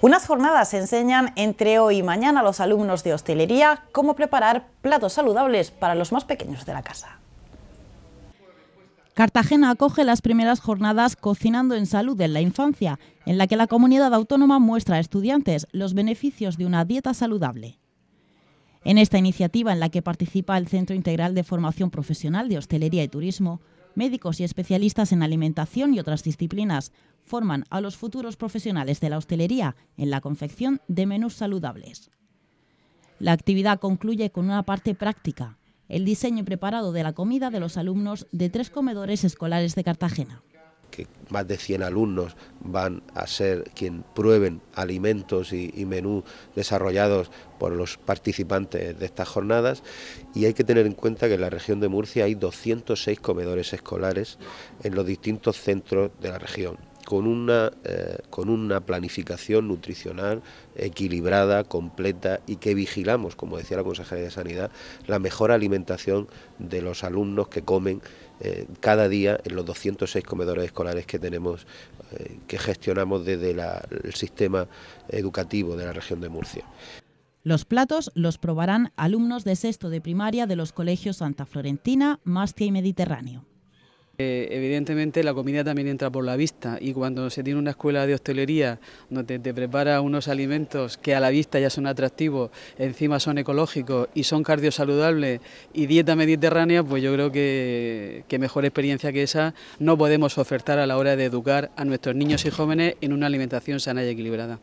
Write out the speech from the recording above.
Unas jornadas enseñan entre hoy y mañana a los alumnos de hostelería cómo preparar platos saludables para los más pequeños de la casa. Cartagena acoge las primeras jornadas Cocinando en Salud en la Infancia, en la que la comunidad autónoma muestra a estudiantes los beneficios de una dieta saludable. En esta iniciativa en la que participa el Centro Integral de Formación Profesional de Hostelería y Turismo, Médicos y especialistas en alimentación y otras disciplinas forman a los futuros profesionales de la hostelería en la confección de menús saludables. La actividad concluye con una parte práctica, el diseño y preparado de la comida de los alumnos de tres comedores escolares de Cartagena que más de 100 alumnos van a ser quien prueben alimentos y, menús desarrollados por los participantes de estas jornadas y hay que tener en cuenta que en la región de Murcia hay 206 comedores escolares en los distintos centros de la región con una, eh, con una planificación nutricional equilibrada, completa y que vigilamos, como decía la consejera de Sanidad, la mejor alimentación de los alumnos que comen eh, cada día en los 206 comedores escolares que tenemos, eh, que gestionamos desde el sistema educativo de la región de Murcia. Los platos los probarán alumnos de sexto de primaria de los colegios Santa Florentina, Mastia y Mediterráneo. Eh, evidentemente la comida también entra por la vista y cuando se tiene una escuela de hostelería donde te prepara unos alimentos que a la vista ya son atractivos, encima son ecológicos y son cardiosaludables y dieta mediterránea, pues yo creo que, que mejor experiencia que esa no podemos ofertar a la hora de educar a nuestros niños y jóvenes en una alimentación sana y equilibrada.